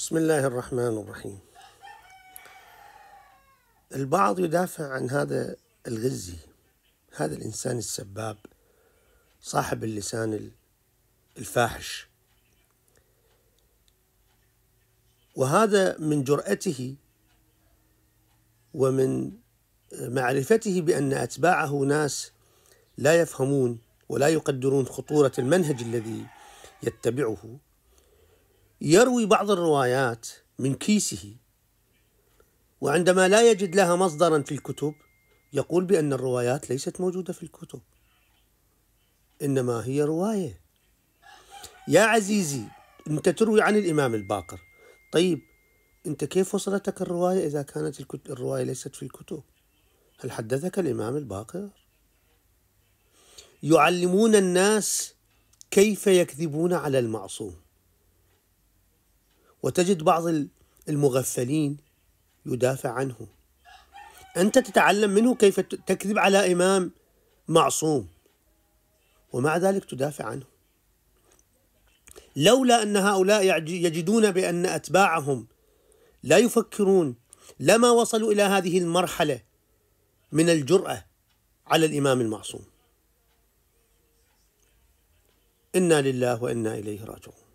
بسم الله الرحمن الرحيم البعض يدافع عن هذا الغزي هذا الإنسان السباب صاحب اللسان الفاحش وهذا من جرأته ومن معرفته بأن أتباعه ناس لا يفهمون ولا يقدرون خطورة المنهج الذي يتبعه يروي بعض الروايات من كيسه وعندما لا يجد لها مصدرا في الكتب يقول بأن الروايات ليست موجودة في الكتب إنما هي رواية يا عزيزي أنت تروي عن الإمام الباقر طيب أنت كيف وصلتك الرواية إذا كانت الرواية ليست في الكتب هل حدثك الإمام الباقر يعلمون الناس كيف يكذبون على المعصوم وتجد بعض المغفلين يدافع عنه أنت تتعلم منه كيف تكذب على إمام معصوم ومع ذلك تدافع عنه لولا أن هؤلاء يجدون بأن أتباعهم لا يفكرون لما وصلوا إلى هذه المرحلة من الجرأة على الإمام المعصوم إنا لله وإنا إليه راجعون